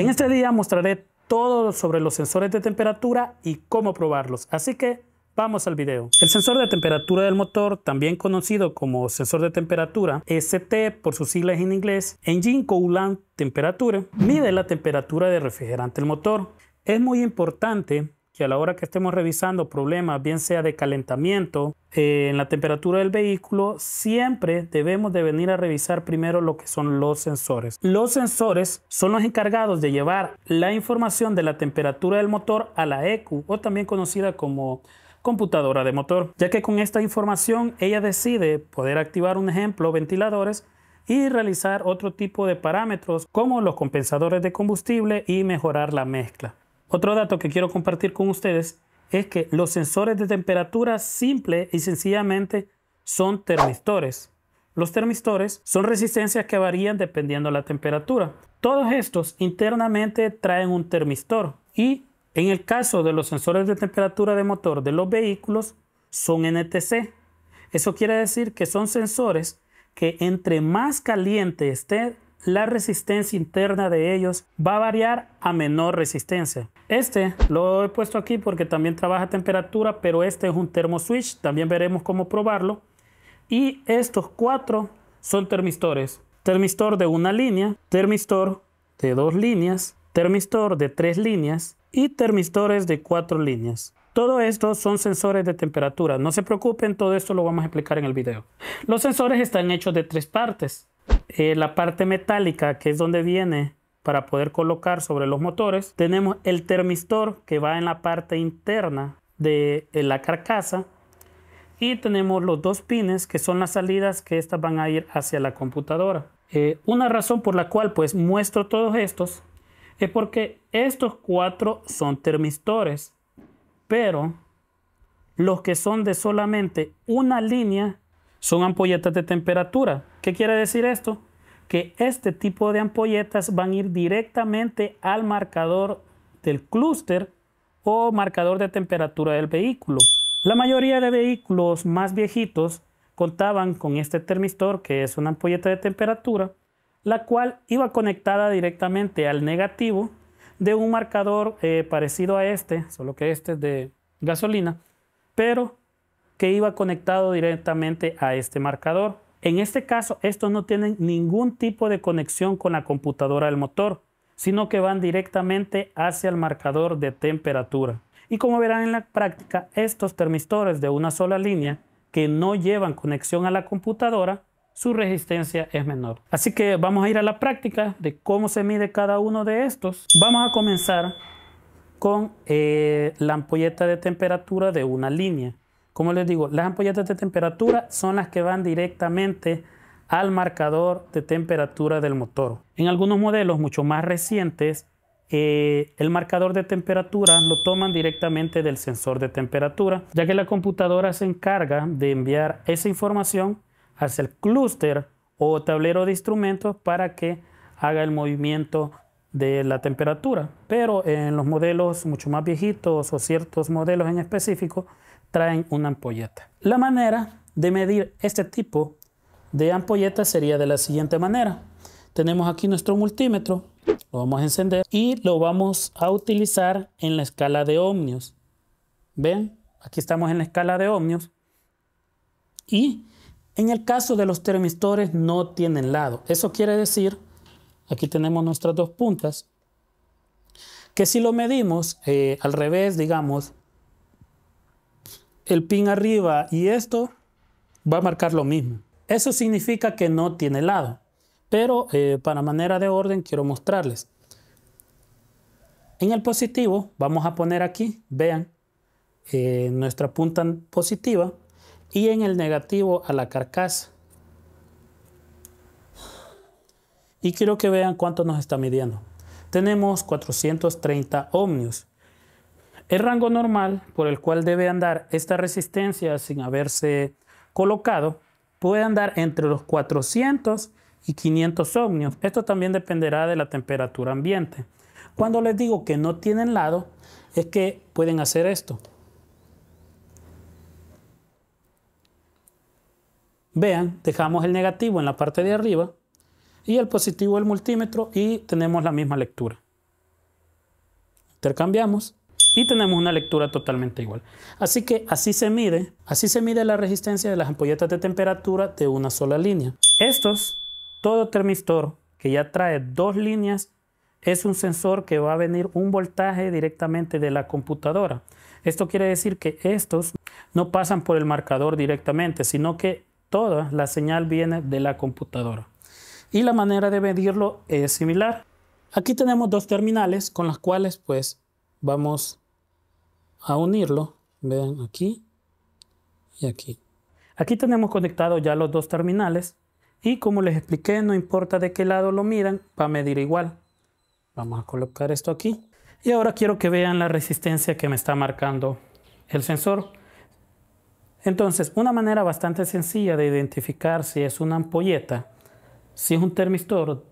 En este día mostraré todo sobre los sensores de temperatura y cómo probarlos, así que Vamos al video. El sensor de temperatura del motor, también conocido como sensor de temperatura, ST por sus siglas en inglés, Engine Coolant Temperature, mide la temperatura de refrigerante del motor. Es muy importante a la hora que estemos revisando problemas, bien sea de calentamiento, eh, en la temperatura del vehículo, siempre debemos de venir a revisar primero lo que son los sensores. Los sensores son los encargados de llevar la información de la temperatura del motor a la ECU o también conocida como computadora de motor, ya que con esta información ella decide poder activar un ejemplo ventiladores y realizar otro tipo de parámetros como los compensadores de combustible y mejorar la mezcla. Otro dato que quiero compartir con ustedes es que los sensores de temperatura simple y sencillamente son termistores. Los termistores son resistencias que varían dependiendo la temperatura. Todos estos internamente traen un termistor y en el caso de los sensores de temperatura de motor de los vehículos son NTC. Eso quiere decir que son sensores que entre más caliente esté la resistencia interna de ellos va a variar a menor resistencia. Este lo he puesto aquí porque también trabaja temperatura, pero este es un termo también veremos cómo probarlo. Y estos cuatro son termistores. Termistor de una línea, termistor de dos líneas, termistor de tres líneas y termistores de cuatro líneas. Todo esto son sensores de temperatura. No se preocupen, todo esto lo vamos a explicar en el video. Los sensores están hechos de tres partes. Eh, la parte metálica, que es donde viene para poder colocar sobre los motores. Tenemos el termistor que va en la parte interna de la carcasa. Y tenemos los dos pines que son las salidas que estas van a ir hacia la computadora. Eh, una razón por la cual pues muestro todos estos es porque estos cuatro son termistores, pero los que son de solamente una línea son ampolletas de temperatura. ¿Qué quiere decir esto? Que este tipo de ampolletas van a ir directamente al marcador del clúster o marcador de temperatura del vehículo. La mayoría de vehículos más viejitos contaban con este termistor, que es una ampolleta de temperatura, la cual iba conectada directamente al negativo de un marcador eh, parecido a este, solo que este es de gasolina, pero que iba conectado directamente a este marcador. En este caso, estos no tienen ningún tipo de conexión con la computadora del motor, sino que van directamente hacia el marcador de temperatura. Y como verán en la práctica, estos termistores de una sola línea que no llevan conexión a la computadora, su resistencia es menor. Así que vamos a ir a la práctica de cómo se mide cada uno de estos. Vamos a comenzar con eh, la ampolleta de temperatura de una línea. Como les digo, las ampolletas de temperatura son las que van directamente al marcador de temperatura del motor. En algunos modelos mucho más recientes, eh, el marcador de temperatura lo toman directamente del sensor de temperatura, ya que la computadora se encarga de enviar esa información hacia el clúster o tablero de instrumentos para que haga el movimiento de la temperatura. Pero en los modelos mucho más viejitos o ciertos modelos en específico, traen una ampolleta. La manera de medir este tipo de ampolleta sería de la siguiente manera. Tenemos aquí nuestro multímetro, lo vamos a encender y lo vamos a utilizar en la escala de ohmios. ¿Ven? Aquí estamos en la escala de ohmios. Y en el caso de los termistores no tienen lado. Eso quiere decir, aquí tenemos nuestras dos puntas, que si lo medimos eh, al revés, digamos, el pin arriba y esto va a marcar lo mismo. Eso significa que no tiene lado. Pero eh, para manera de orden quiero mostrarles. En el positivo vamos a poner aquí, vean, eh, nuestra punta positiva y en el negativo a la carcasa. Y quiero que vean cuánto nos está midiendo. Tenemos 430 ohmios. El rango normal por el cual debe andar esta resistencia sin haberse colocado puede andar entre los 400 y 500 ohmios. Esto también dependerá de la temperatura ambiente. Cuando les digo que no tienen lado, es que pueden hacer esto. Vean, dejamos el negativo en la parte de arriba y el positivo el multímetro y tenemos la misma lectura. Intercambiamos y tenemos una lectura totalmente igual. Así que así se mide, así se mide la resistencia de las ampolletas de temperatura de una sola línea. Estos, todo termistor que ya trae dos líneas, es un sensor que va a venir un voltaje directamente de la computadora. Esto quiere decir que estos no pasan por el marcador directamente, sino que toda la señal viene de la computadora. Y la manera de medirlo es similar. Aquí tenemos dos terminales con las cuales pues vamos a unirlo. Vean aquí y aquí. Aquí tenemos conectados ya los dos terminales y como les expliqué, no importa de qué lado lo miran, va a medir igual. Vamos a colocar esto aquí. Y ahora quiero que vean la resistencia que me está marcando el sensor. Entonces, una manera bastante sencilla de identificar si es una ampolleta, si es un termistor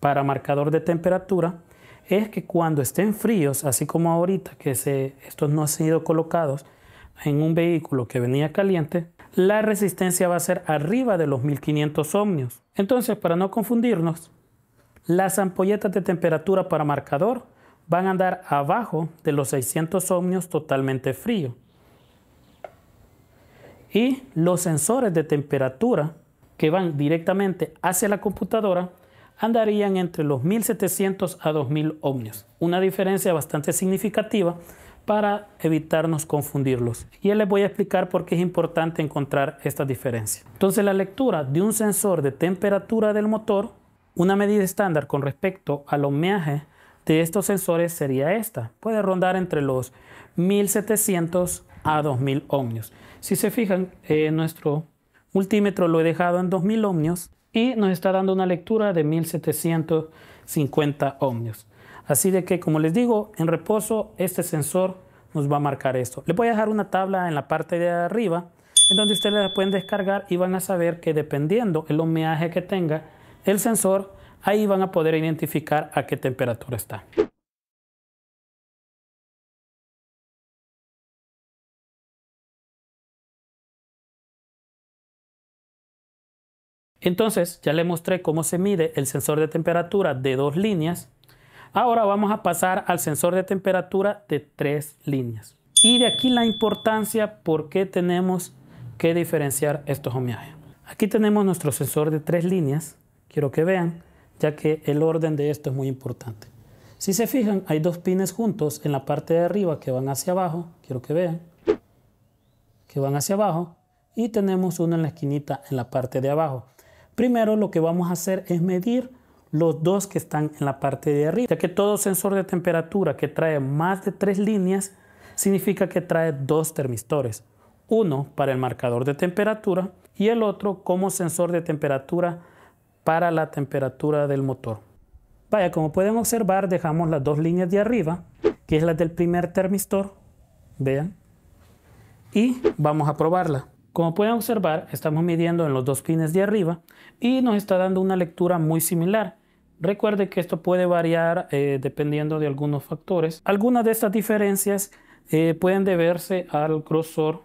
para marcador de temperatura, es que cuando estén fríos, así como ahorita que estos no han sido colocados en un vehículo que venía caliente, la resistencia va a ser arriba de los 1500 ohmios. Entonces, para no confundirnos, las ampolletas de temperatura para marcador van a andar abajo de los 600 ohmios totalmente frío. Y los sensores de temperatura que van directamente hacia la computadora andarían entre los 1.700 a 2.000 ohmios, una diferencia bastante significativa para evitarnos confundirlos. Y les voy a explicar por qué es importante encontrar esta diferencia Entonces la lectura de un sensor de temperatura del motor, una medida estándar con respecto al homeaje de estos sensores sería esta. Puede rondar entre los 1700 a 2000 ohmios. Si se fijan, eh, nuestro multímetro lo he dejado en 2000 ohmios y nos está dando una lectura de 1750 ohmios. Así de que, como les digo, en reposo este sensor nos va a marcar esto. Les voy a dejar una tabla en la parte de arriba en donde ustedes la pueden descargar y van a saber que dependiendo el ohmiaje que tenga el sensor, ahí van a poder identificar a qué temperatura está. Entonces ya le mostré cómo se mide el sensor de temperatura de dos líneas. Ahora vamos a pasar al sensor de temperatura de tres líneas. Y de aquí la importancia por qué tenemos que diferenciar estos homiajes. Aquí tenemos nuestro sensor de tres líneas. Quiero que vean, ya que el orden de esto es muy importante. Si se fijan, hay dos pines juntos en la parte de arriba que van hacia abajo. Quiero que vean. Que van hacia abajo. Y tenemos uno en la esquinita en la parte de abajo. Primero lo que vamos a hacer es medir los dos que están en la parte de arriba, ya que todo sensor de temperatura que trae más de tres líneas significa que trae dos termistores, uno para el marcador de temperatura y el otro como sensor de temperatura para la temperatura del motor. Vaya, como pueden observar dejamos las dos líneas de arriba, que es la del primer termistor, vean, y vamos a probarla. Como pueden observar, estamos midiendo en los dos pines de arriba y nos está dando una lectura muy similar. Recuerde que esto puede variar eh, dependiendo de algunos factores. Algunas de estas diferencias eh, pueden deberse al grosor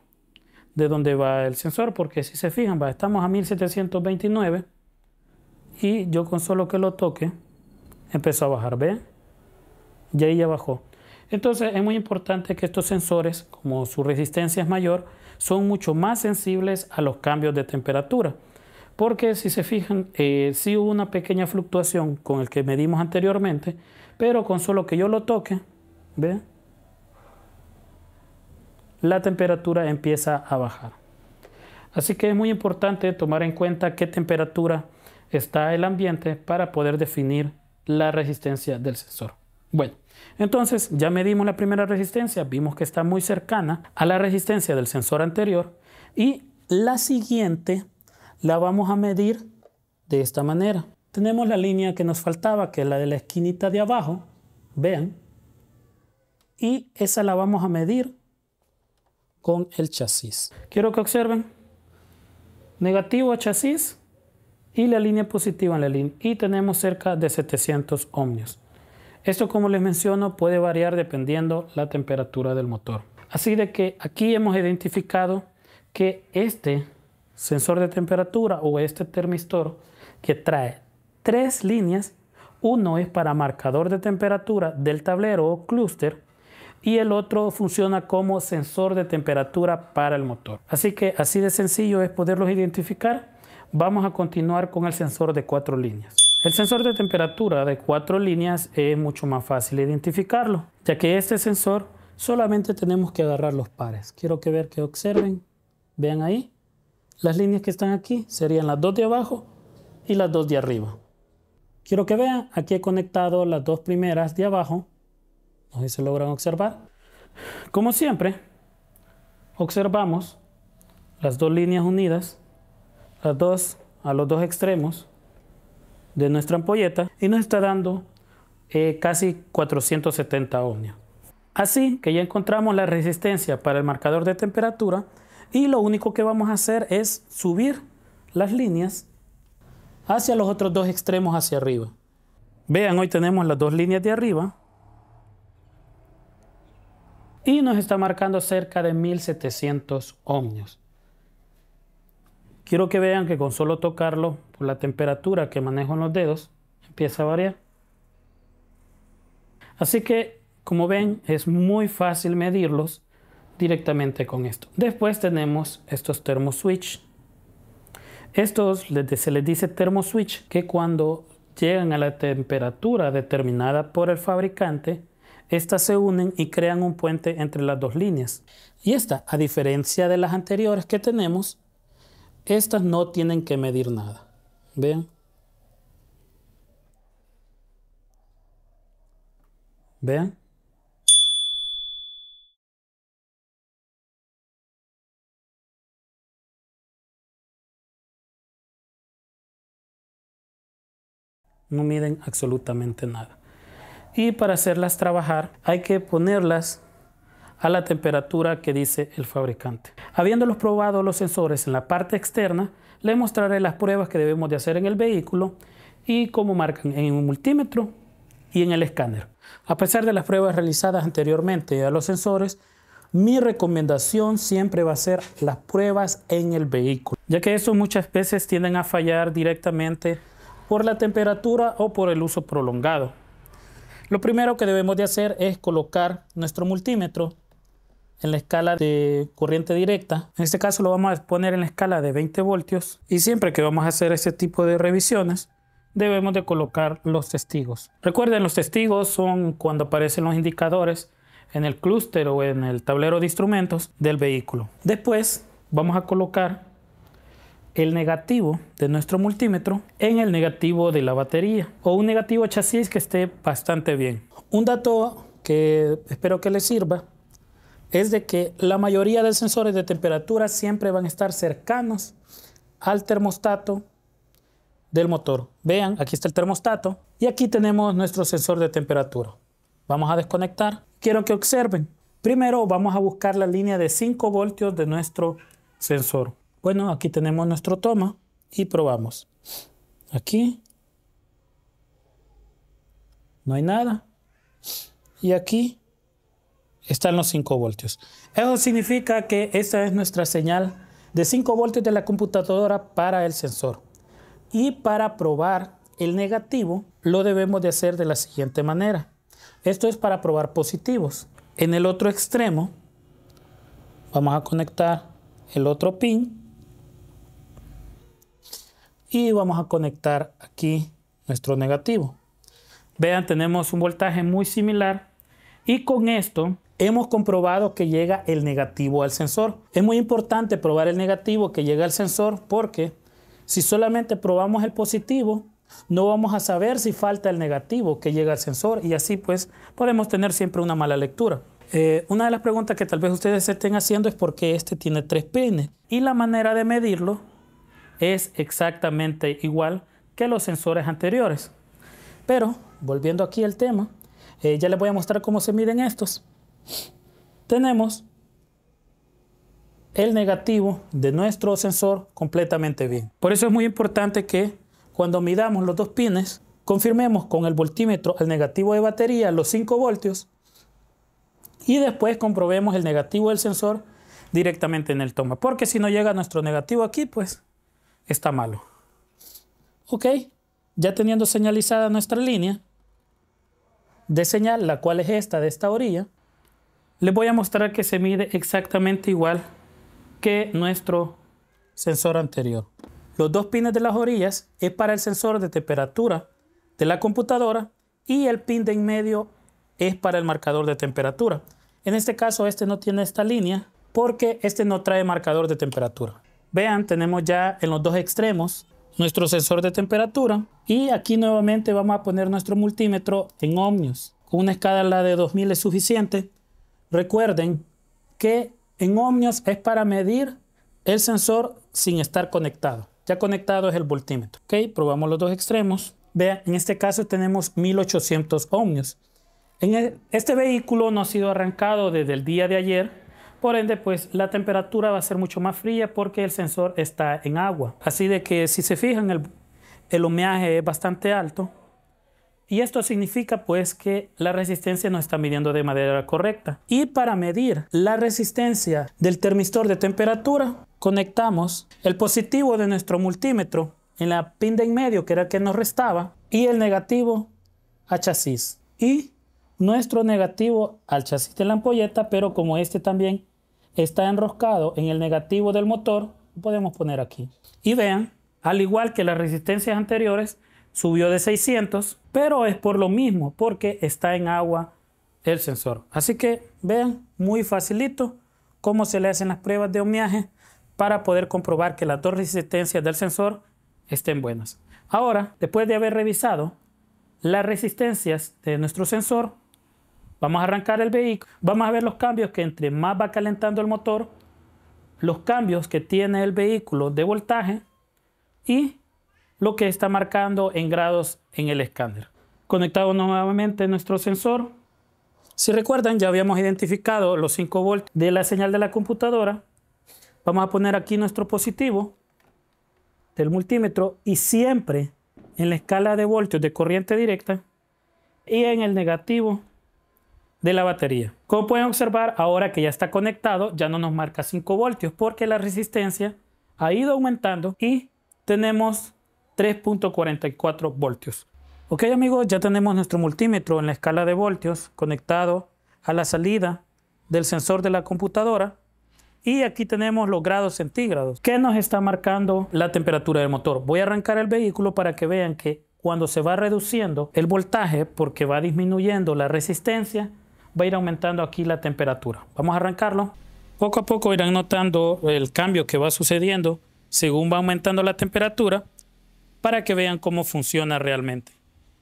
de donde va el sensor, porque si se fijan, estamos a 1729 y yo con solo que lo toque empezó a bajar, ¿ve? Y ahí ya bajó. Entonces es muy importante que estos sensores, como su resistencia es mayor, son mucho más sensibles a los cambios de temperatura. Porque si se fijan, si eh, sí hubo una pequeña fluctuación con el que medimos anteriormente, pero con solo que yo lo toque, ¿ve? la temperatura empieza a bajar. Así que es muy importante tomar en cuenta qué temperatura está el ambiente para poder definir la resistencia del sensor. Bueno, entonces ya medimos la primera resistencia, vimos que está muy cercana a la resistencia del sensor anterior y la siguiente la vamos a medir de esta manera. Tenemos la línea que nos faltaba, que es la de la esquinita de abajo, vean, y esa la vamos a medir con el chasis. Quiero que observen, negativo a chasis y la línea positiva en la línea, y tenemos cerca de 700 ohmios. Esto, como les menciono, puede variar dependiendo la temperatura del motor. Así de que aquí hemos identificado que este sensor de temperatura o este termistor que trae tres líneas, uno es para marcador de temperatura del tablero o clúster y el otro funciona como sensor de temperatura para el motor. Así que así de sencillo es poderlos identificar. Vamos a continuar con el sensor de cuatro líneas. El sensor de temperatura de cuatro líneas es mucho más fácil identificarlo, ya que este sensor solamente tenemos que agarrar los pares. Quiero que ver que observen, vean ahí, las líneas que están aquí serían las dos de abajo y las dos de arriba. Quiero que vean, aquí he conectado las dos primeras de abajo, no sé si se logran observar. Como siempre, observamos las dos líneas unidas, las dos a los dos extremos, de nuestra ampolleta y nos está dando eh, casi 470 ohmios. Así que ya encontramos la resistencia para el marcador de temperatura y lo único que vamos a hacer es subir las líneas hacia los otros dos extremos hacia arriba. Vean, hoy tenemos las dos líneas de arriba y nos está marcando cerca de 1700 ohmios. Quiero que vean que con solo tocarlo, por la temperatura que manejo en los dedos, empieza a variar. Así que, como ven, es muy fácil medirlos directamente con esto. Después tenemos estos termoswitch. switch. Estos se les dice termoswitch, que cuando llegan a la temperatura determinada por el fabricante, estas se unen y crean un puente entre las dos líneas. Y esta, a diferencia de las anteriores que tenemos, estas no tienen que medir nada. Vean. Vean. No miden absolutamente nada. Y para hacerlas trabajar hay que ponerlas a la temperatura que dice el fabricante. Habiéndolos probado los sensores en la parte externa, les mostraré las pruebas que debemos de hacer en el vehículo y cómo marcan en un multímetro y en el escáner. A pesar de las pruebas realizadas anteriormente a los sensores, mi recomendación siempre va a ser las pruebas en el vehículo, ya que eso muchas veces tienden a fallar directamente por la temperatura o por el uso prolongado. Lo primero que debemos de hacer es colocar nuestro multímetro en la escala de corriente directa. En este caso lo vamos a poner en la escala de 20 voltios y siempre que vamos a hacer ese tipo de revisiones debemos de colocar los testigos. Recuerden, los testigos son cuando aparecen los indicadores en el clúster o en el tablero de instrumentos del vehículo. Después vamos a colocar el negativo de nuestro multímetro en el negativo de la batería o un negativo chasis que esté bastante bien. Un dato que espero que les sirva es de que la mayoría de sensores de temperatura siempre van a estar cercanos al termostato del motor. Vean, aquí está el termostato y aquí tenemos nuestro sensor de temperatura. Vamos a desconectar. Quiero que observen. Primero vamos a buscar la línea de 5 voltios de nuestro sensor. Bueno, aquí tenemos nuestro toma y probamos. Aquí no hay nada. Y aquí están los 5 voltios. Eso significa que esa es nuestra señal de 5 voltios de la computadora para el sensor. Y para probar el negativo, lo debemos de hacer de la siguiente manera. Esto es para probar positivos. En el otro extremo, vamos a conectar el otro pin. Y vamos a conectar aquí nuestro negativo. Vean, tenemos un voltaje muy similar. Y con esto hemos comprobado que llega el negativo al sensor. Es muy importante probar el negativo que llega al sensor porque si solamente probamos el positivo, no vamos a saber si falta el negativo que llega al sensor y así pues podemos tener siempre una mala lectura. Eh, una de las preguntas que tal vez ustedes estén haciendo es por qué este tiene tres pines y la manera de medirlo es exactamente igual que los sensores anteriores. Pero volviendo aquí al tema, eh, ya les voy a mostrar cómo se miden estos tenemos el negativo de nuestro sensor completamente bien. Por eso es muy importante que cuando midamos los dos pines, confirmemos con el voltímetro el negativo de batería, los 5 voltios, y después comprobemos el negativo del sensor directamente en el toma. Porque si no llega nuestro negativo aquí, pues está malo. Ok, ya teniendo señalizada nuestra línea de señal, la cual es esta de esta orilla, les voy a mostrar que se mide exactamente igual que nuestro sensor anterior. Los dos pines de las orillas es para el sensor de temperatura de la computadora y el pin de en medio es para el marcador de temperatura. En este caso este no tiene esta línea porque este no trae marcador de temperatura. Vean, tenemos ya en los dos extremos nuestro sensor de temperatura y aquí nuevamente vamos a poner nuestro multímetro en ohmios. una escala de 2000 es suficiente Recuerden que en ohmios es para medir el sensor sin estar conectado. Ya conectado es el voltímetro. Ok, probamos los dos extremos. Vean, en este caso tenemos 1800 ohmios. este vehículo no ha sido arrancado desde el día de ayer, por ende, pues la temperatura va a ser mucho más fría porque el sensor está en agua. Así de que si se fijan, el, el es bastante alto y esto significa pues que la resistencia no está midiendo de manera correcta. Y para medir la resistencia del termistor de temperatura, conectamos el positivo de nuestro multímetro en la pin de en medio, que era que nos restaba, y el negativo a chasis. Y nuestro negativo al chasis de la ampolleta, pero como este también está enroscado en el negativo del motor, podemos poner aquí. Y vean, al igual que las resistencias anteriores, subió de 600, pero es por lo mismo, porque está en agua el sensor. Así que vean, muy facilito cómo se le hacen las pruebas de ohmiaje para poder comprobar que las dos resistencias del sensor estén buenas. Ahora, después de haber revisado las resistencias de nuestro sensor, vamos a arrancar el vehículo, vamos a ver los cambios que entre más va calentando el motor, los cambios que tiene el vehículo de voltaje y lo que está marcando en grados en el escáner. Conectado nuevamente nuestro sensor. Si recuerdan, ya habíamos identificado los 5 voltios de la señal de la computadora. Vamos a poner aquí nuestro positivo del multímetro y siempre en la escala de voltios de corriente directa y en el negativo de la batería. Como pueden observar, ahora que ya está conectado, ya no nos marca 5 voltios porque la resistencia ha ido aumentando y tenemos 3.44 voltios. Ok amigos, ya tenemos nuestro multímetro en la escala de voltios conectado a la salida del sensor de la computadora y aquí tenemos los grados centígrados. que nos está marcando la temperatura del motor? Voy a arrancar el vehículo para que vean que cuando se va reduciendo el voltaje, porque va disminuyendo la resistencia, va a ir aumentando aquí la temperatura. Vamos a arrancarlo. Poco a poco irán notando el cambio que va sucediendo según va aumentando la temperatura para que vean cómo funciona realmente.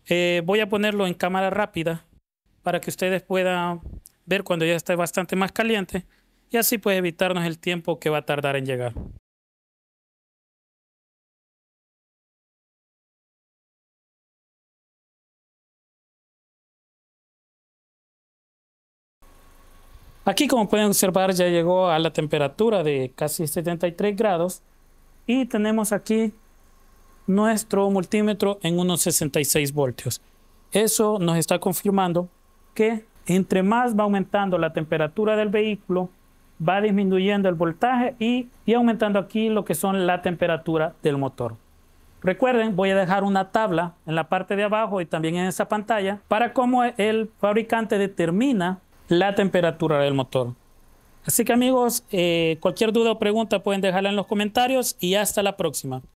Eh, voy a ponerlo en cámara rápida para que ustedes puedan ver cuando ya está bastante más caliente y así pues evitarnos el tiempo que va a tardar en llegar. Aquí como pueden observar ya llegó a la temperatura de casi 73 grados y tenemos aquí nuestro multímetro en unos 66 voltios. Eso nos está confirmando que entre más va aumentando la temperatura del vehículo, va disminuyendo el voltaje y, aumentando aquí lo que son la temperatura del motor. Recuerden, voy a dejar una tabla en la parte de abajo y también en esa pantalla para cómo el fabricante determina la temperatura del motor. Así que amigos, eh, cualquier duda o pregunta pueden dejarla en los comentarios y hasta la próxima.